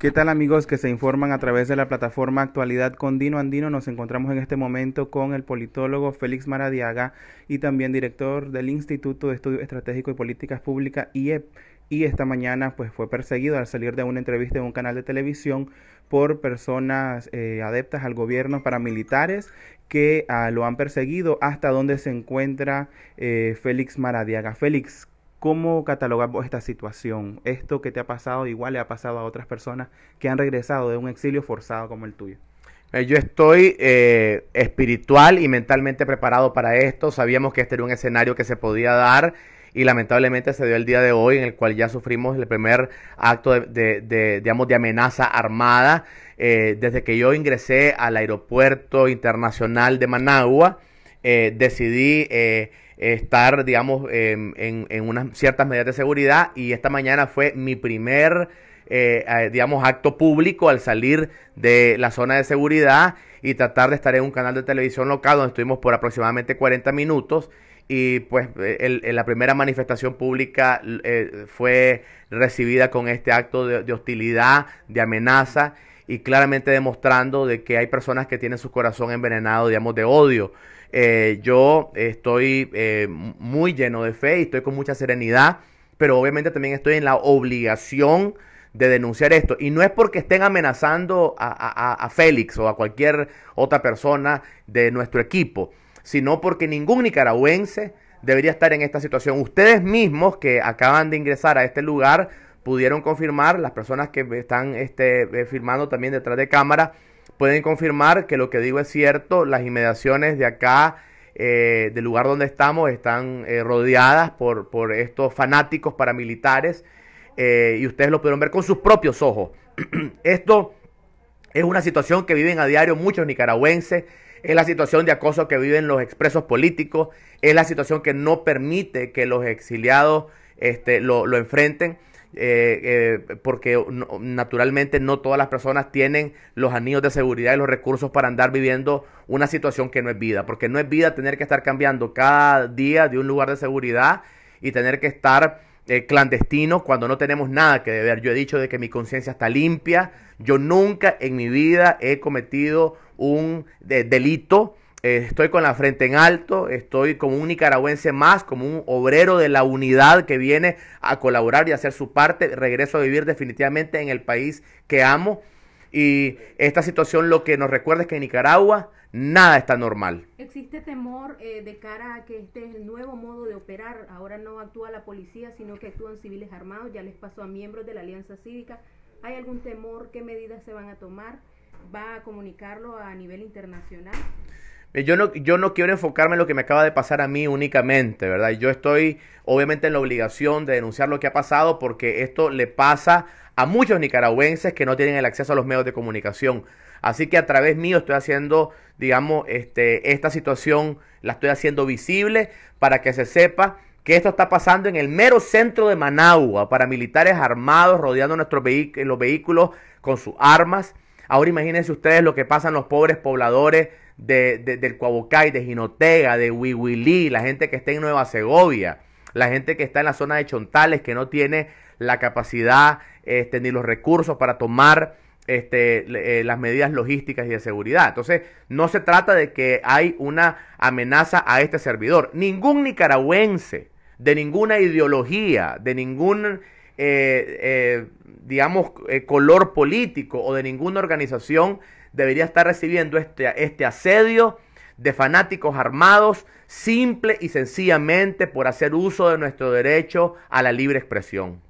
¿Qué tal amigos que se informan a través de la plataforma Actualidad con Dino Andino? Nos encontramos en este momento con el politólogo Félix Maradiaga y también director del Instituto de Estudios Estratégicos y Políticas Públicas IEP. Y esta mañana pues fue perseguido al salir de una entrevista en un canal de televisión por personas eh, adeptas al gobierno paramilitares que ah, lo han perseguido hasta donde se encuentra eh, Félix Maradiaga. Félix, ¿Cómo catalogamos esta situación? Esto que te ha pasado igual le ha pasado a otras personas que han regresado de un exilio forzado como el tuyo. Eh, yo estoy eh, espiritual y mentalmente preparado para esto. Sabíamos que este era un escenario que se podía dar y lamentablemente se dio el día de hoy en el cual ya sufrimos el primer acto de, digamos, de amenaza armada. Eh, desde que yo ingresé al aeropuerto internacional de Managua, decidí estar, digamos, em, en, en, unas ciertas medidas de seguridad y esta mañana fue mi primer... Eh, eh, digamos, acto público al salir de la zona de seguridad y tratar de estar en un canal de televisión local donde estuvimos por aproximadamente 40 minutos y pues eh, el, la primera manifestación pública fue recibida con este acto de, de, hostilidad, de amenaza y claramente demostrando de que hay personas que tienen su corazón envenenado, digamos, de odio. Eh, yo estoy eh, muy lleno de fe y estoy con mucha serenidad, pero obviamente también estoy en la obligación de denunciar esto. Y no es porque estén amenazando a, Félix o a cualquier otra persona de nuestro equipo, sino porque ningún nicaragüense debería estar en esta situación. Ustedes mismos que acaban de ingresar a este lugar pudieron confirmar, las personas que están este, eh, firmando también detrás de cámara, pueden confirmar que lo que digo es cierto. Las inmediaciones de acá, eh, del lugar donde estamos, están eh, rodeadas por, por, estos fanáticos paramilitares eh, y ustedes lo pudieron ver con sus propios ojos. Esto es una situación que viven a diario muchos nicaragüenses. Es la situación de acoso que viven los expresos políticos, es la situación que no permite que los exiliados este, lo, lo enfrenten. Eh, eh, porque naturalmente no todas las personas tienen los anillos de seguridad y los recursos para andar viviendo una situación que no es vida, porque no es vida tener que estar cambiando cada día de un lugar de seguridad y tener que estar eh, clandestino cuando no tenemos nada que deber. Yo he dicho de que mi conciencia está limpia, yo nunca en mi vida he cometido un delito estoy con la frente en alto, estoy como un nicaragüense más, como un obrero de la unidad que viene a colaborar y a hacer su parte, regreso a vivir definitivamente en el país que amo. Y esta situación lo que nos recuerda es que en Nicaragua nada está normal. ¿Existe temor eh, de cara a que este es el nuevo modo de operar? Ahora no actúa la policía, sino que actúan civiles armados, ya les pasó a miembros de la Alianza Cívica. ¿Hay algún temor? ¿Qué medidas se van a tomar? ¿Va a comunicarlo a nivel internacional? Eh, yo no, quiero enfocarme en lo que me acaba de pasar a mí únicamente, ¿verdad? Yo estoy obviamente en la obligación de denunciar lo que ha pasado porque esto le pasa a muchos nicaragüenses que no tienen el acceso a los medios de comunicación. Así que a través mío estoy haciendo, digamos, este, esta situación, la estoy haciendo visible para que se sepa que esto está pasando en el mero centro de Managua, paramilitares armados rodeando nuestros los vehículos con sus armas. Ahora imagínense ustedes lo que pasan los pobres pobladores de, de, del Cuabocay de Jinotega, de Huihuilí, la gente que está en Nueva Segovia, la gente que está en la zona de Chontales, que no tiene la capacidad este, ni los recursos para tomar este, eh, las medidas logísticas y de seguridad. Entonces, no se trata de que hay una amenaza a este servidor. Ningún nicaragüense de ninguna ideología, de ningún, eh, eh, digamos, color político o de ninguna organización debería estar recibiendo este, este asedio de fanáticos armados simple y sencillamente por hacer uso de nuestro derecho a la libre expresión.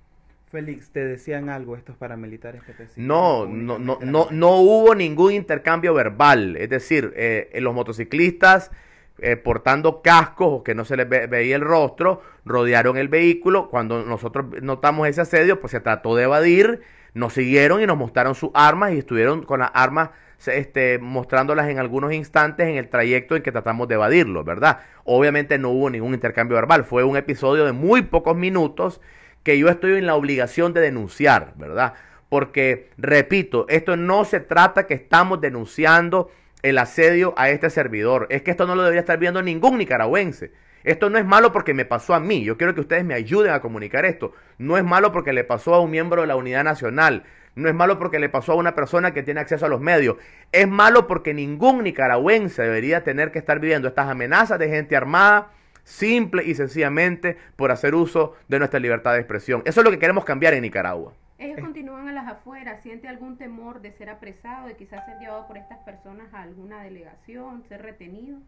Félix, ¿te decían algo estos paramilitares que te decían? No, no, no, no, no hubo ningún intercambio verbal. Es decir, eh, los motociclistas eh, portando cascos o que no se les veía el rostro, rodearon el vehículo. Cuando nosotros notamos ese asedio, pues se trató de evadir, nos siguieron y nos mostraron sus armas y estuvieron con las armas este, mostrándolas en algunos instantes en el trayecto en que tratamos de evadirlo, ¿verdad? Obviamente no hubo ningún intercambio verbal, fue un episodio de muy pocos minutos que yo estoy en la obligación de denunciar, ¿verdad? Porque, repito, esto no se trata que estamos denunciando el asedio a este servidor, es que esto no lo debería estar viendo ningún nicaragüense. Esto no es malo porque me pasó a mí. Yo quiero que ustedes me ayuden a comunicar esto. No es malo porque le pasó a un miembro de la Unidad Nacional. No es malo porque le pasó a una persona que tiene acceso a los medios. Es malo porque ningún nicaragüense debería tener que estar viviendo estas amenazas de gente armada simple y sencillamente por hacer uso de nuestra libertad de expresión. Eso es lo que queremos cambiar en Nicaragua. Ellos continúan a las afueras, siente algún temor de ser apresado, de quizás ser llevado por estas personas a alguna delegación, ser retenido.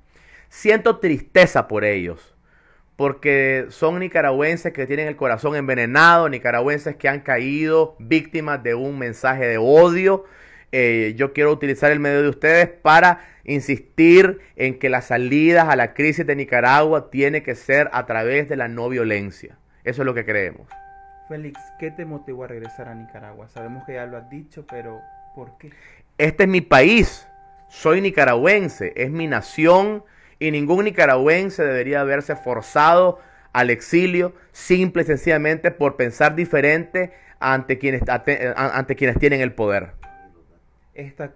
Siento tristeza por ellos, porque son nicaragüenses que tienen el corazón envenenado, nicaragüenses que han caído víctimas de un mensaje de odio. Eh, yo quiero utilizar el medio de ustedes para insistir en que las salidas a la crisis de Nicaragua tiene que ser a través de la no violencia. Eso es lo que creemos. Félix, ¿qué te motivó a regresar a Nicaragua? Sabemos que ya lo has dicho, pero ¿por qué? Este es mi país, soy nicaragüense, es mi nación y ningún nicaragüense debería haberse forzado al exilio simple y sencillamente por pensar diferente ante quienes, eh, ante, quienes tienen el poder. Esta,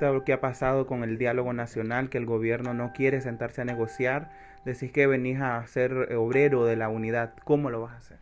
lo que ha pasado con el diálogo nacional, que el gobierno no quiere sentarse a negociar, decís que venís a ser eh, obrero de la unidad, ¿cómo lo vas a hacer?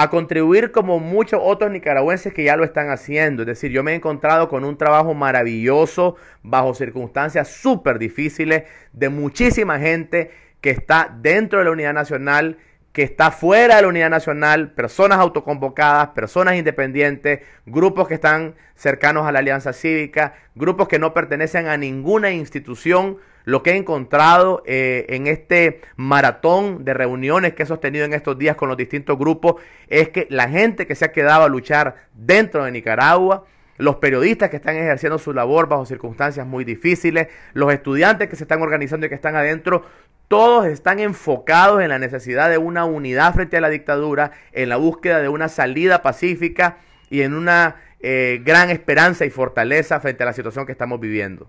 a contribuir como muchos otros nicaragüenses que ya lo están haciendo. Es decir, yo me he encontrado con un trabajo maravilloso bajo circunstancias súper difíciles de muchísima gente que está dentro de la Unidad Nacional, que está fuera de la unidad nacional, personas autoconvocadas, personas independientes, grupos que están cercanos a la alianza cívica, grupos que no pertenecen a ninguna institución, lo que he encontrado eh, en este maratón de reuniones que he sostenido en estos días con los distintos grupos es que la gente que se ha quedado a luchar dentro de Nicaragua, los periodistas que están ejerciendo su labor bajo circunstancias muy difíciles, los estudiantes que se están organizando y que están adentro, todos están enfocados en la necesidad de una unidad frente a la dictadura, en la búsqueda de una salida pacífica y en una eh, gran esperanza y fortaleza frente a la situación que estamos viviendo.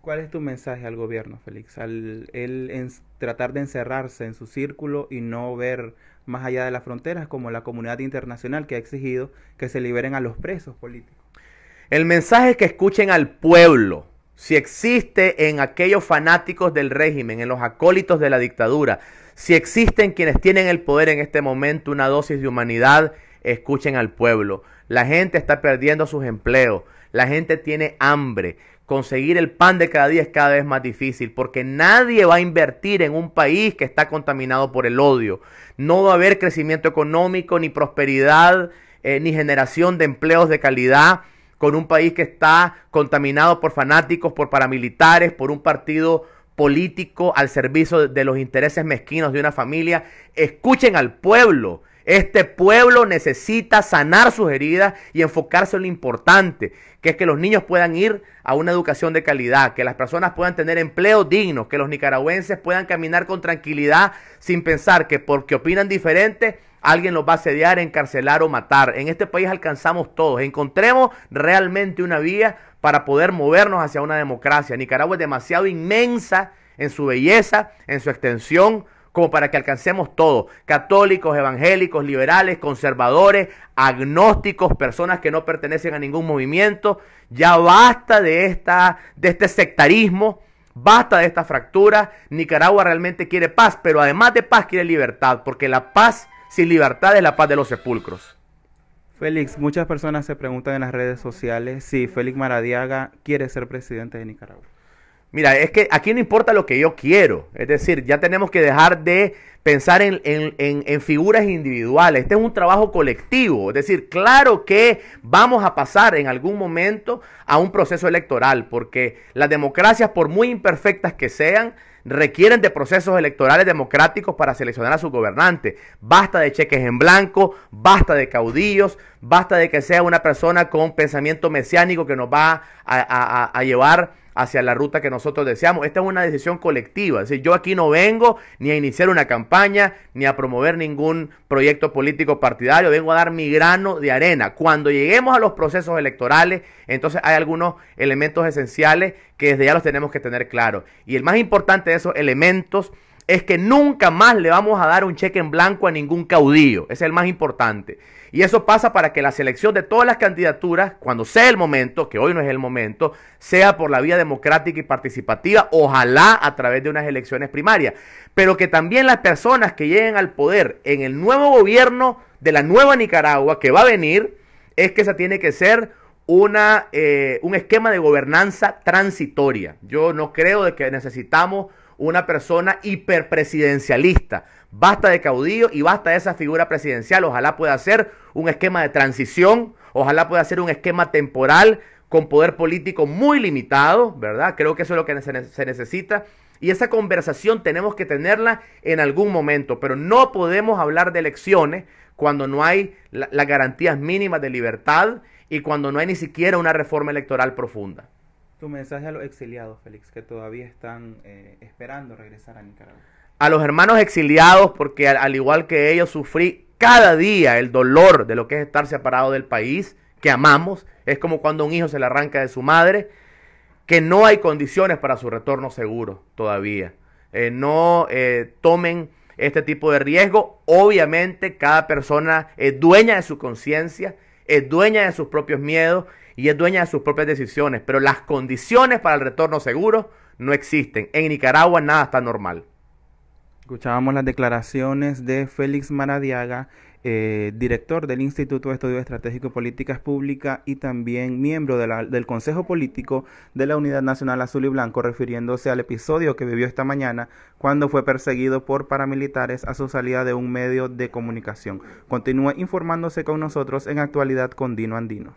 ¿Cuál es tu mensaje al gobierno, Félix? Al tratar de encerrarse en su círculo y no ver más allá de las fronteras, como la comunidad internacional que ha exigido que se liberen a los presos políticos. El mensaje es que escuchen al pueblo. Si existe en aquellos fanáticos del régimen, en los acólitos de la dictadura, si existen quienes tienen el poder en este momento, una dosis de humanidad, escuchen al pueblo. La gente está perdiendo sus empleos, la gente tiene hambre conseguir el pan de cada día es cada vez más difícil, porque nadie va a invertir en un país que está contaminado por el odio. No va a haber crecimiento económico, ni prosperidad, eh, ni generación de empleos de calidad con un país que está contaminado por fanáticos, por paramilitares, por un partido político al servicio de los intereses mezquinos de una familia. Escuchen al pueblo. Este pueblo necesita sanar sus heridas y enfocarse en lo importante, que es que los niños puedan ir a una educación de calidad, que las personas puedan tener empleo digno, que los nicaragüenses puedan caminar con tranquilidad sin pensar que porque opinan diferente alguien los va a sediar, encarcelar o matar. En este país alcanzamos todos. Encontremos realmente una vía para poder movernos hacia una democracia. Nicaragua es demasiado inmensa en su belleza, en su extensión como para que alcancemos todo, católicos, evangélicos, liberales, conservadores, agnósticos, personas que no pertenecen a ningún movimiento, ya basta de, esta, de este sectarismo, basta de esta fractura, Nicaragua realmente quiere paz, pero además de paz quiere libertad, porque la paz sin libertad es la paz de los sepulcros. Félix, muchas personas se preguntan en las redes sociales si Félix Maradiaga quiere ser presidente de Nicaragua. Mira, es que aquí no importa lo que yo quiero. Es decir, ya tenemos que dejar de pensar en, figuras individuales. Este es un trabajo colectivo. Es decir, claro que vamos a pasar en algún momento a un proceso electoral, porque las democracias, por muy imperfectas que sean, requieren de procesos electorales democráticos para seleccionar a su gobernante. Basta de cheques en blanco, basta de caudillos, basta de que sea una persona con pensamiento mesiánico que nos va a, a llevar hacia la ruta que nosotros deseamos. Esta es una decisión colectiva. Es decir, yo aquí no vengo ni a iniciar una campaña, ni a promover ningún proyecto político partidario, vengo a dar mi grano de arena. Cuando lleguemos a los procesos electorales, entonces hay algunos elementos esenciales que desde ya los tenemos que tener claros. Y el más importante de esos elementos es que nunca más le vamos a dar un cheque en blanco a ningún caudillo. es el más importante. Y eso pasa para que la selección de todas las candidaturas, cuando sea el momento, que hoy no es el momento, sea por la vía democrática y participativa, ojalá a través de unas elecciones primarias. Pero que también las personas que lleguen al poder en el nuevo gobierno de la nueva Nicaragua que va a venir, es que esa tiene que ser una, eh, un esquema de gobernanza transitoria. Yo no creo de que necesitamos una persona hiperpresidencialista. Basta de caudillo y basta de esa figura presidencial. Ojalá pueda ser un esquema de transición, ojalá pueda ser un esquema temporal con poder político muy limitado, ¿verdad? Creo que eso es lo que se necesita. Y esa conversación tenemos que tenerla en algún momento, pero no podemos hablar de elecciones cuando no hay las garantías mínimas de libertad y cuando no hay ni siquiera una reforma electoral profunda. Tu mensaje a los exiliados, Félix, que todavía están eh, esperando regresar a Nicaragua. A los hermanos exiliados, porque al, igual que ellos sufrí cada día el dolor de lo que es estar separado del país que amamos. Es como cuando un hijo se le arranca de su madre, que no hay condiciones para su retorno seguro todavía. Eh, no eh, tomen este tipo de riesgo. Obviamente cada persona es dueña de su conciencia, es dueña de sus propios miedos y es dueña de sus propias decisiones, pero las condiciones para el retorno seguro no existen. En Nicaragua nada está normal. Escuchábamos las declaraciones de Félix Maradiaga, eh, director del Instituto de Estudios Estratégicos y Políticas Públicas y también miembro del Consejo Político de la Unidad Nacional Azul y Blanco, refiriéndose al episodio que vivió esta mañana cuando fue perseguido por paramilitares a su salida de un medio de comunicación. Continúe informándose con nosotros en actualidad con Dino Andino.